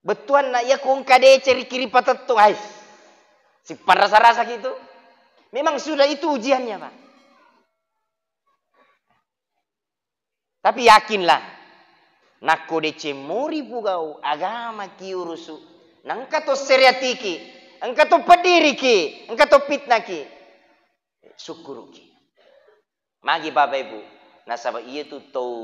Betuan nak ya kong kade ceri kiri tu ais. Si parasa rasa gitu. Memang sudah itu ujiannya Pak. Tapi yakinlah. nak kode muri pugau agama kiurusu. Nangka to seriatiki. Engka to ki. Engka to pitnaki. Syukuruki. Magi Bapak Ibu. Nasabah iya tu tau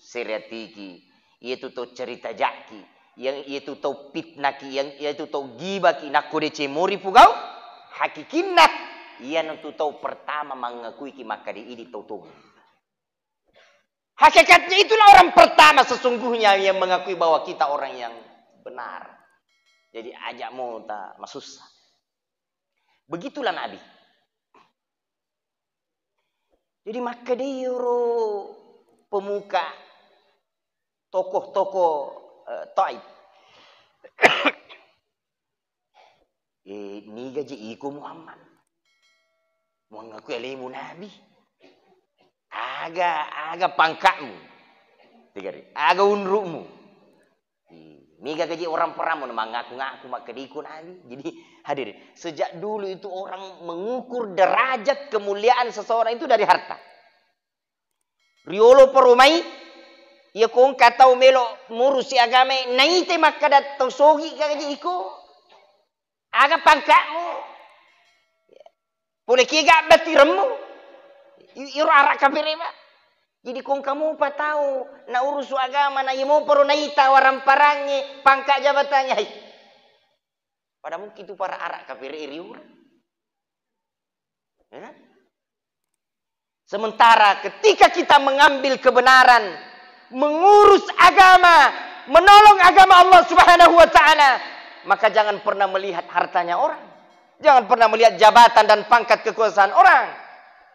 seriatiki. Iya tu tau cerita jaki yang itu tau pitnaki yang itu tau gibaki nakure cemori pugau hakikinat yang itu tau pertama mengakui kadi ini tau tau Hakikatnya itulah orang pertama sesungguhnya yang mengakui bahwa kita orang yang benar. Jadi ajak mu tak masus Begitulah Nabi. Jadi maka dia pemuka tokoh-tokoh Uh, Taib. Ini eh, gaji iku Muhammad. Mengaku alimu Nabi. Agak-agak pangkatmu. Tiga hari. unrukmu. Ini hmm. gaji orang peramu. Mengaku-ngaku ngaku maka diiku Nabi. Jadi hadir. Sejak dulu itu orang mengukur derajat kemuliaan seseorang itu dari harta. Riolo perumai. ya kong katau melo murusi agama naite makadat tong sogi kagaji iku. Aga pangkatmu. Boleh kiga beti remu. Iro arak kabiri ba. Jadi kong kamu apa tahu na urusu agama na yemo poro naita warang parangnya pangkat jabatannya. Padahal mungkin itu para arak kafir iriur. Ya kan? Sementara ketika kita mengambil kebenaran mengurus agama, menolong agama Allah Subhanahu wa taala, maka jangan pernah melihat hartanya orang. Jangan pernah melihat jabatan dan pangkat kekuasaan orang.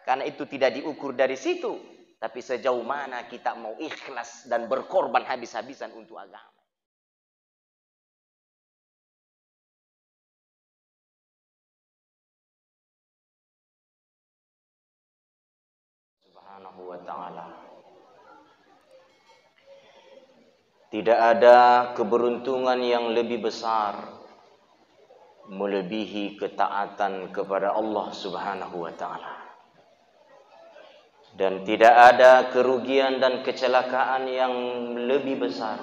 Karena itu tidak diukur dari situ, tapi sejauh mana kita mau ikhlas dan berkorban habis-habisan untuk agama. Subhanahu wa taala Tidak ada keberuntungan yang lebih besar melebihi ketaatan kepada Allah Subhanahu wa taala. Dan tidak ada kerugian dan kecelakaan yang lebih besar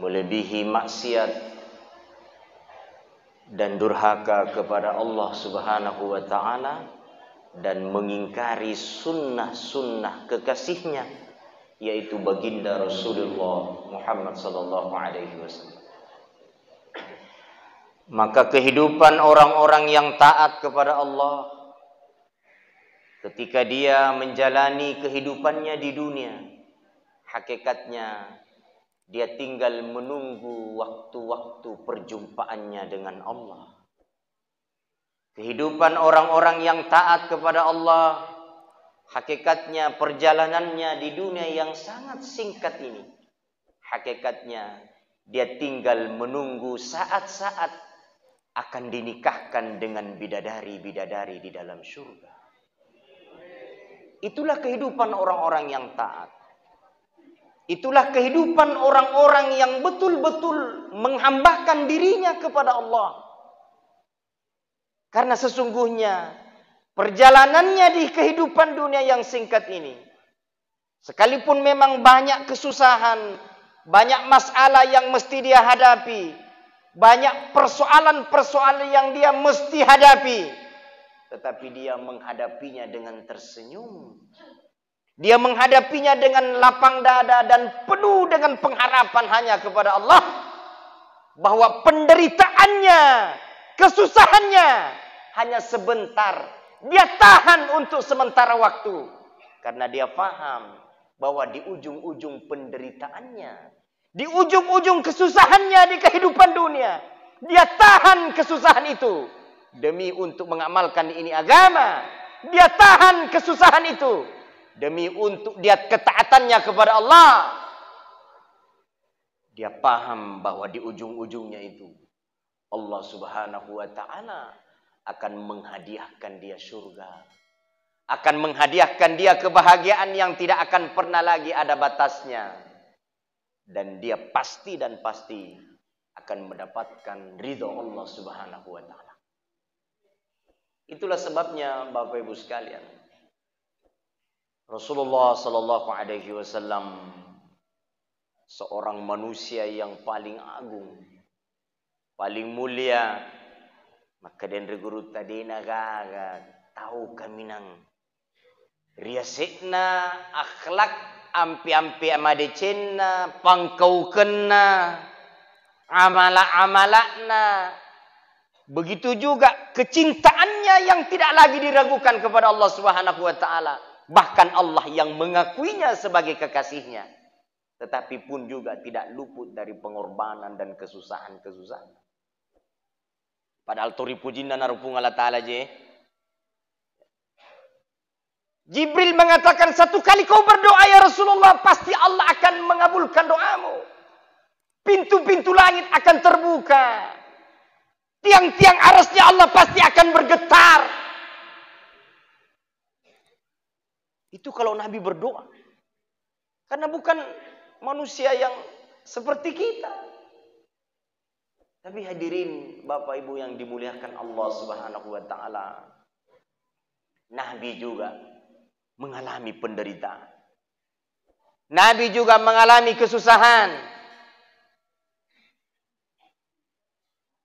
melebihi maksiat dan durhaka kepada Allah Subhanahu wa taala dan mengingkari sunnah-sunnah kekasihnya yaitu baginda Rasulullah Muhammad sallallahu alaihi wasallam. Maka kehidupan orang-orang yang taat kepada Allah ketika dia menjalani kehidupannya di dunia, hakikatnya dia tinggal menunggu waktu-waktu perjumpaannya dengan Allah. Kehidupan orang-orang yang taat kepada Allah Hakikatnya perjalanannya di dunia yang sangat singkat ini. Hakikatnya dia tinggal menunggu saat-saat akan dinikahkan dengan bidadari-bidadari di dalam surga. Itulah kehidupan orang-orang yang taat. Itulah kehidupan orang-orang yang betul-betul menghambakan dirinya kepada Allah. Karena sesungguhnya Perjalanannya di kehidupan dunia yang singkat ini. Sekalipun memang banyak kesusahan, banyak masalah yang mesti dia hadapi, banyak persoalan-persoalan yang dia mesti hadapi, tetapi dia menghadapinya dengan tersenyum. Dia menghadapinya dengan lapang dada dan penuh dengan pengharapan hanya kepada Allah bahwa penderitaannya, kesusahannya hanya sebentar dia tahan untuk sementara waktu. Karena dia paham bahwa di ujung-ujung penderitaannya, di ujung-ujung kesusahannya di kehidupan dunia, dia tahan kesusahan itu demi untuk mengamalkan ini agama. Dia tahan kesusahan itu demi untuk dia ketaatannya kepada Allah. Dia paham bahwa di ujung-ujungnya itu Allah Subhanahu wa taala akan menghadiahkan dia surga. Akan menghadiahkan dia kebahagiaan yang tidak akan pernah lagi ada batasnya. Dan dia pasti dan pasti akan mendapatkan ridho Allah subhanahu wa ta'ala. Itulah sebabnya Bapak Ibu sekalian. Rasulullah sallallahu alaihi wasallam seorang manusia yang paling agung, paling mulia maka dendre guru tadina gaga tahu kami nang riasikna akhlak ampi-ampi pangkau kena amala-amalakna begitu juga kecintaannya yang tidak lagi diragukan kepada Allah Subhanahu wa taala bahkan Allah yang mengakuinya sebagai kekasihnya tetapi pun juga tidak luput dari pengorbanan dan kesusahan-kesusahan padahal tori pujinna narupung Allah taala je Jibril mengatakan satu kali kau berdoa ya Rasulullah pasti Allah akan mengabulkan doamu pintu-pintu langit akan terbuka tiang-tiang arasnya Allah pasti akan bergetar itu kalau Nabi berdoa karena bukan manusia yang seperti kita Tapi hadirin Bapak Ibu yang dimuliakan Allah Subhanahu wa taala. Nabi juga mengalami penderitaan. Nabi juga mengalami kesusahan.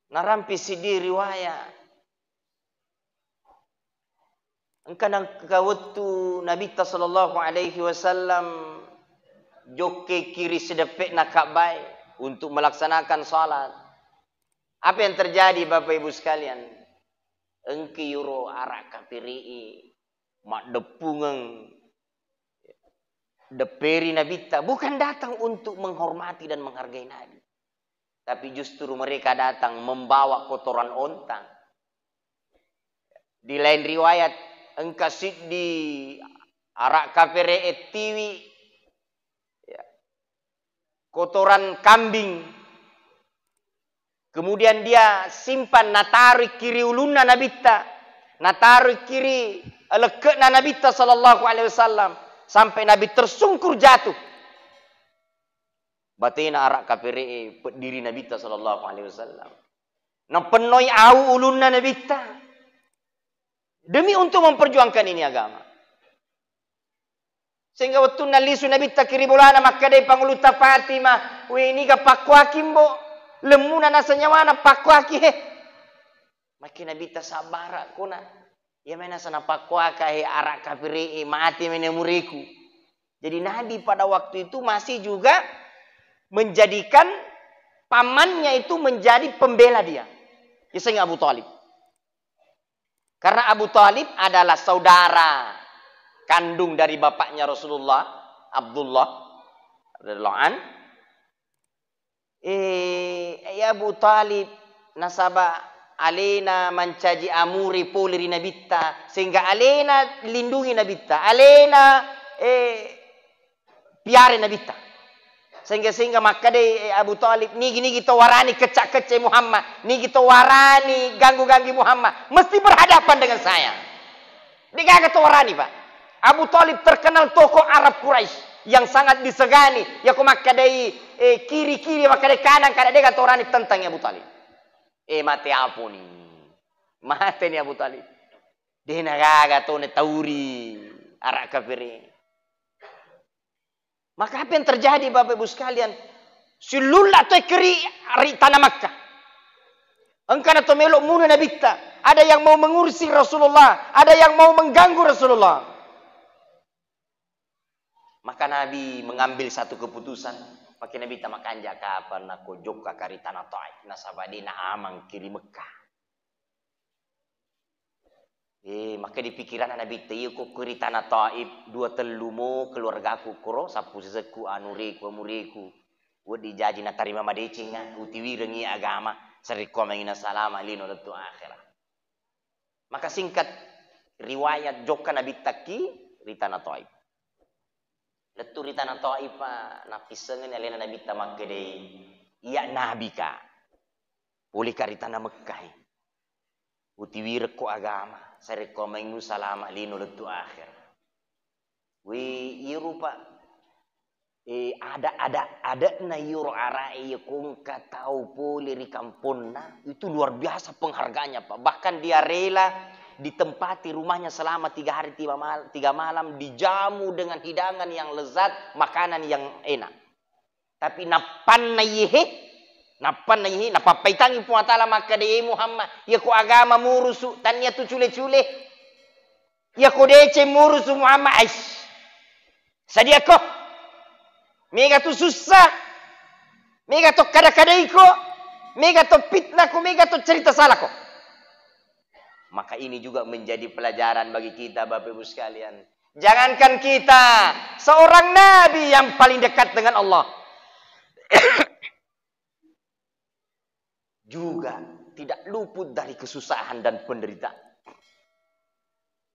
Narampi sidi riwayat. Engkanang kawatu Nabi ta alaihi wasallam joke kiri sedepek nak kabai untuk melaksanakan salat. Apa yang terjadi Bapak Ibu sekalian? Engki yuro arak kapiri'i. Mak depungeng. Deperi nabita. Bukan datang untuk menghormati dan menghargai Nabi. Tapi justru mereka datang membawa kotoran ontang. Di lain riwayat, engkasid di arak kapere etiwi. Ya. Kotoran kambing Kemudian dia simpan natari kiri uluna nabi ta, Natari kiri eh, nabi ta sallallahu alaihi wasallam. Sampai nabi tersungkur jatuh. Batin arak kafiri eh, diri ta sallallahu alaihi wasallam. Nampenoi au nabi ta Demi untuk memperjuangkan ini agama. Sehingga waktu nalisu nabi ta kiri bulana maka dia pangulu ta Fatimah. Wih ini ke pakwa kimbo. lemuna nasanya mana pakuaki he. Maki nabi aku na. Ya mena sana pakuaka he arak kafiri mati menemuriku. Jadi Nabi pada waktu itu masih juga menjadikan pamannya itu menjadi pembela dia. Kisahnya Abu Talib. Karena Abu Talib adalah saudara kandung dari bapaknya Rasulullah, Abdullah radhiyallahu eh, ya Abu Talib nasabah alena mencaji amuri polri nabitta sehingga alena lindungi nabitta alena eh, piare nabitta sehingga sehingga maka de eh, Abu Talib ni gini kita warani kecak kece Muhammad ni kita warani ganggu ganggu Muhammad mesti berhadapan dengan saya ni gak kita warani pak Abu Talib terkenal tokoh Arab Quraisy yang sangat disegani ya ku maka dei e eh, kiri kiri makane kanan kada dega torani tentang Abu Talib e eh, mate ni mate ni Abu Talib dena gaga to ne tauri arak kafiri maka apa yang terjadi Bapak Ibu sekalian si lulla to kiri ari tanah Makkah engkau to melok munu nabita ada yang mau mengurusi Rasulullah ada yang mau mengganggu Rasulullah maka Nabi mengambil satu keputusan Pakai Nabi tak makan je ke apa nak kujuk ke kari tanah ta'i. Nasabah dia nak amang kiri Mekah. Eh, maka di pikiran Nabi Tia ku kiri tanah ta'i. Dua telumu keluarga ku kuro. Sapu sesuku anuriku muriku. Wa dijaji nak tarima madeci ngak. Kutiwi rengi agama. Serikwa mengina salam alino datu akhirah. Maka singkat riwayat Joka Nabi Taki. Rita Nato'ib. Leturitan atau Nabi sengen elena iya nabi tamak gede iya nabika. Pulih karitana Mekkah. Utiwi reko agama Saya reko mengu salama lino letu akhir. Wi pak. Eh ada ada ada na iru arai e, kungka katau pulih kamponna itu luar biasa penghargaannya Pak. Bahkan dia rela ditempati rumahnya selama tiga hari tiga malam, tiga malam, dijamu dengan hidangan yang lezat, makanan yang enak. Tapi napan nayihe, napan nayihe, napapaitangi puatala maka dia Muhammad, ya ku agama murusu, tanya tu cule-cule, ya ku dece murusu Muhammad ais sedia ko, mega tu susah, mega tu kada-kada iko, mega tu fitnah ku mega tu cerita salah ko. Maka ini juga menjadi pelajaran bagi kita Bapak Ibu sekalian. Jangankan kita, seorang nabi yang paling dekat dengan Allah juga tidak luput dari kesusahan dan penderitaan.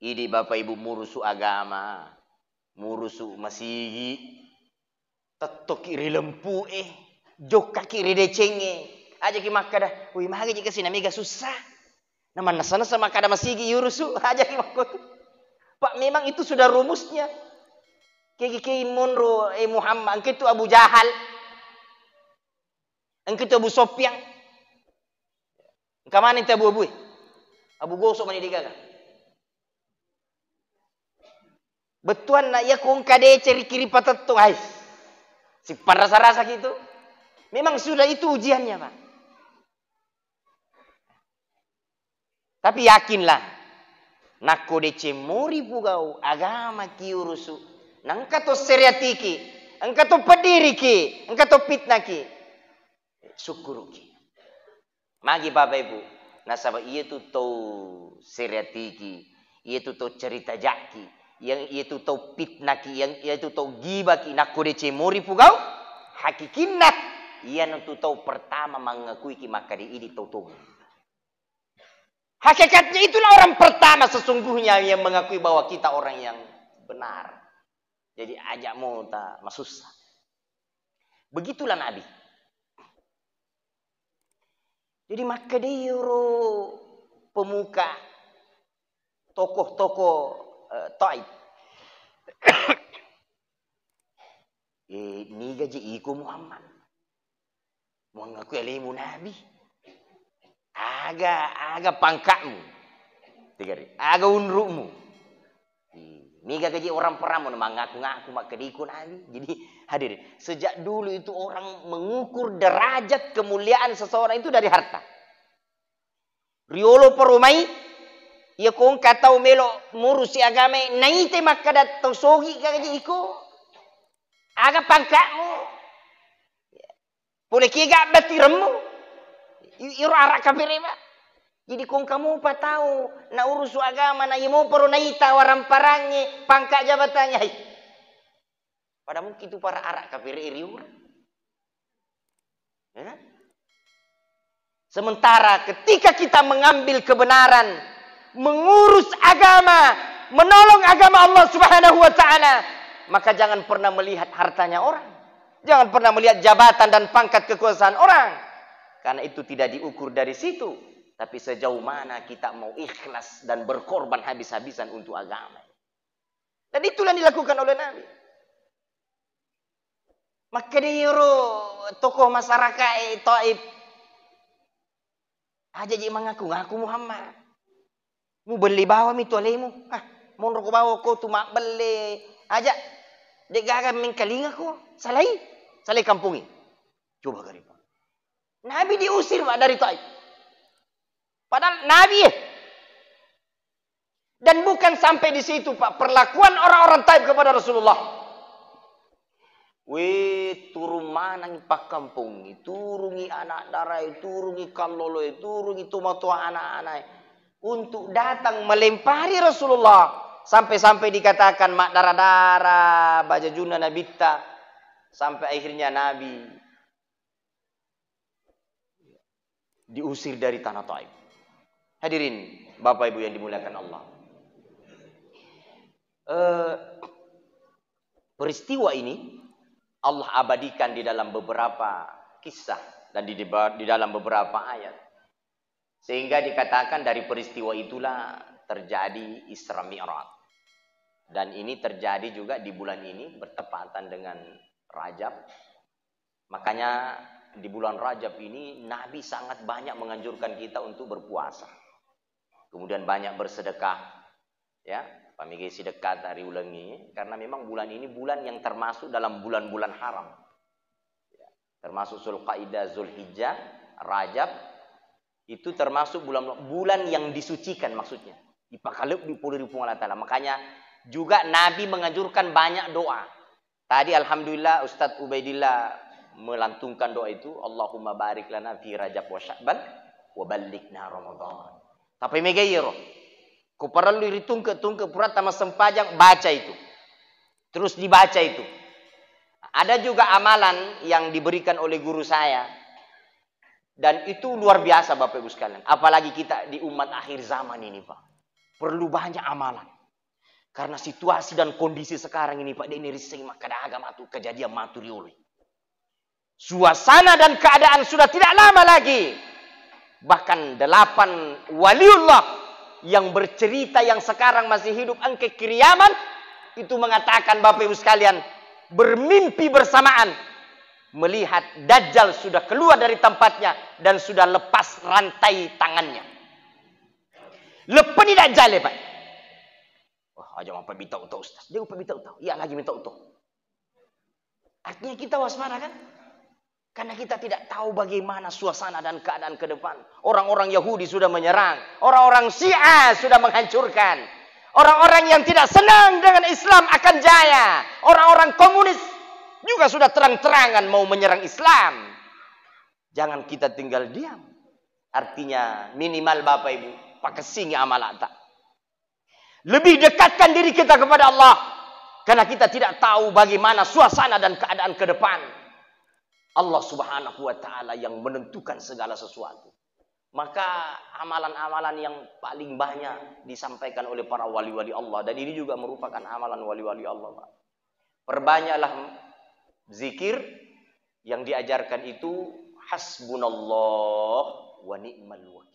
Ini Bapak Ibu murusu agama, murusu masigi, tetok kiri lempu eh, jok kiri decenge. Aja ki makka dah, wih mah ke sini mega susah. Nama nasana sama kada masih gigi yurusu aja Pak memang itu sudah rumusnya. Kiki kiki munro eh Muhammad angkit tu Abu Jahal. Angkit tu Abu Sofyan. Ke mana Abu Abu? Eh? Abu Gosok mana dia Betuan nak ya kong kade ceri kiri patat tu guys. Si parasa-rasa gitu. Memang sudah itu ujiannya, Pak. Tapi yakinlah. Nakode cemori pugau agama Nangka to seriatiki. to pitna ki. pitnaki. ki. Magi Bapak Ibu. Nasabah iya tu tau seriatiki. Iya tu tau cerita jaki. Yang iya tu tau pitnaki. Yang iya tu tau gibaki. Nakode cemori pugau. Hakikinat. Iya tu tau pertama mengakui ki makari idi tau tunggu. Hakikatnya itulah orang pertama sesungguhnya yang mengakui bahwa kita orang yang benar. Jadi ajak muta masusah. Begitulah Nabi. Jadi maka dia pemuka tokoh-tokoh uh, taib. Ini eh, gaji iku Muhammad. Mengakui alimu Nabi. Nabi aga aga pangkatmu. Tiga hari. Aga unrukmu. Mega gaji orang peramun mengaku ngaku mak kediku nabi. Jadi hadir. Sejak dulu itu orang mengukur derajat kemuliaan seseorang itu dari harta. Riolo perumai, ia kau kata umelo murusi agama naik temak kada tersogi gaji iku. Aga pangkatmu. Boleh kira remu. Iro arak kafirin ma. Jadi kong kamu pa tahu na urus agama na imu paru na ita warang parangi pangkat jabatannya. Pada mungkin itu para arak kapiri iriur. Ya kan? Sementara ketika kita mengambil kebenaran, mengurus agama, menolong agama Allah Subhanahu wa taala, maka jangan pernah melihat hartanya orang. Jangan pernah melihat jabatan dan pangkat kekuasaan orang. Karena itu tidak diukur dari situ. Tapi sejauh mana kita mau ikhlas dan berkorban habis-habisan untuk agama. Dan itulah yang dilakukan oleh Nabi. Maka diru tokoh masyarakat eh, Taib. Aja jadi mengaku, ngaku Muhammad. Mu beli bawah mi tolemu. Ha, ah, monrok bawah kau tu mak beli. Aja. Dia gagal mengkelinga kau. Salai. Salai kampungi. Coba garipah. Nabi diusir Pak dari Taif. Padahal Nabi Dan bukan sampai di situ Pak. Perlakuan orang-orang Taif kepada Rasulullah. Wih, turun mana pak kampung turungi anak darai, turungi kalolo, turungi tumatua anak-anak. Untuk datang melempari Rasulullah. Sampai-sampai dikatakan mak darah-darah, baja juna nabita. Sampai akhirnya Nabi diusir dari tanah Taif. Hadirin, Bapak Ibu yang dimuliakan Allah. Uh, peristiwa ini Allah abadikan di dalam beberapa kisah dan di, di dalam beberapa ayat. Sehingga dikatakan dari peristiwa itulah terjadi Isra Mi'raj. Dan ini terjadi juga di bulan ini bertepatan dengan Rajab. Makanya di bulan Rajab ini Nabi sangat banyak menganjurkan kita untuk berpuasa. Kemudian banyak bersedekah. Ya, pamigai sedekah dari ulangi karena memang bulan ini bulan yang termasuk dalam bulan-bulan haram. Ya, termasuk Zulqaidah, Zulhijjah, Rajab itu termasuk bulan bulan yang disucikan maksudnya. Ipakalep di puluh Allah Ta'ala. Makanya juga Nabi menganjurkan banyak doa. Tadi Alhamdulillah Ustadz Ubaidillah melantunkan doa itu Allahumma barik lana fi Rajab wa Sya'ban wa ballighna Ramadan. Tapi megayiro. Iya, Ku perlu ditungke-tungke pura sama sempajang baca itu. Terus dibaca itu. Ada juga amalan yang diberikan oleh guru saya. Dan itu luar biasa Bapak Ibu sekalian. Apalagi kita di umat akhir zaman ini Pak. Perlu banyak amalan. Karena situasi dan kondisi sekarang ini Pak. Ini risih maka agama itu kejadian maturi oleh. Suasana dan keadaan sudah tidak lama lagi. Bahkan delapan waliullah yang bercerita yang sekarang masih hidup angke kiriaman itu mengatakan Bapak Ibu sekalian bermimpi bersamaan melihat Dajjal sudah keluar dari tempatnya dan sudah lepas rantai tangannya. Lepeni Dajjal ya Pak. Wah, aja mau minta utah Ustaz. Dia mau minta utah. Iya lagi minta utah. Artinya kita waspada kan? Karena kita tidak tahu bagaimana suasana dan keadaan ke depan. Orang-orang Yahudi sudah menyerang. Orang-orang Syiah sudah menghancurkan. Orang-orang yang tidak senang dengan Islam akan jaya. Orang-orang komunis juga sudah terang-terangan mau menyerang Islam. Jangan kita tinggal diam. Artinya minimal Bapak Ibu pakai singa amal tak. Lebih dekatkan diri kita kepada Allah. Karena kita tidak tahu bagaimana suasana dan keadaan ke depan. Allah Subhanahu wa taala yang menentukan segala sesuatu. Maka amalan-amalan yang paling banyak disampaikan oleh para wali-wali Allah dan ini juga merupakan amalan wali-wali Allah. Perbanyaklah zikir yang diajarkan itu hasbunallah wa ni'mal wakil.